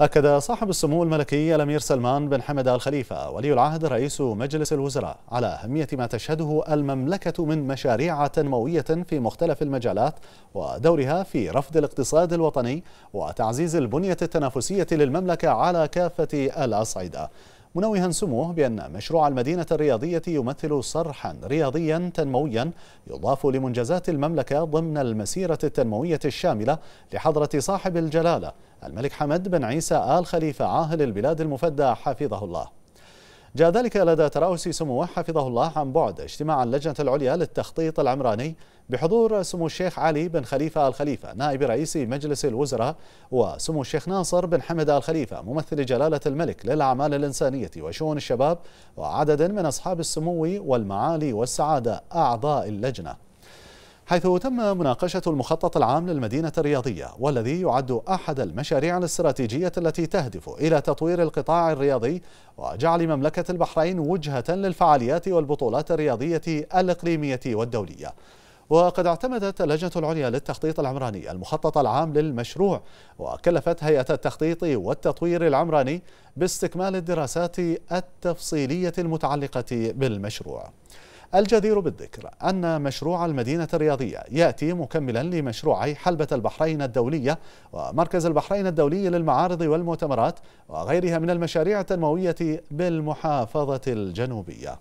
أكد صاحب السمو الملكي الأمير سلمان بن حمد آل خليفة ولي العهد رئيس مجلس الوزراء على أهمية ما تشهده المملكة من مشاريع تنموية في مختلف المجالات ودورها في رفض الاقتصاد الوطني وتعزيز البنية التنافسية للمملكة على كافة الأصعدة منوها سموه بأن مشروع المدينة الرياضية يمثل صرحا رياضيا تنمويا يضاف لمنجزات المملكة ضمن المسيرة التنموية الشاملة لحضرة صاحب الجلالة الملك حمد بن عيسى آل خليفة عاهل البلاد المفدى حفظه الله جاء ذلك لدى تراوسي سموه حفظه الله عن بعد اجتماع اللجنة العليا للتخطيط العمراني بحضور سمو الشيخ علي بن خليفة الخليفة نائب رئيس مجلس الوزراء وسمو الشيخ ناصر بن حمد الخليفة ممثل جلالة الملك للأعمال الإنسانية وشؤون الشباب وعدد من أصحاب السمو والمعالي والسعادة أعضاء اللجنة حيث تم مناقشة المخطط العام للمدينة الرياضية والذي يعد أحد المشاريع الاستراتيجية التي تهدف إلى تطوير القطاع الرياضي وجعل مملكة البحرين وجهة للفعاليات والبطولات الرياضية الإقليمية والدولية وقد اعتمدت اللجنة العليا للتخطيط العمراني المخطط العام للمشروع وكلفت هيئة التخطيط والتطوير العمراني باستكمال الدراسات التفصيلية المتعلقة بالمشروع الجدير بالذكر أن مشروع المدينة الرياضية يأتي مكملا لمشروعي حلبة البحرين الدولية ومركز البحرين الدولي للمعارض والمؤتمرات وغيرها من المشاريع التنموية بالمحافظة الجنوبية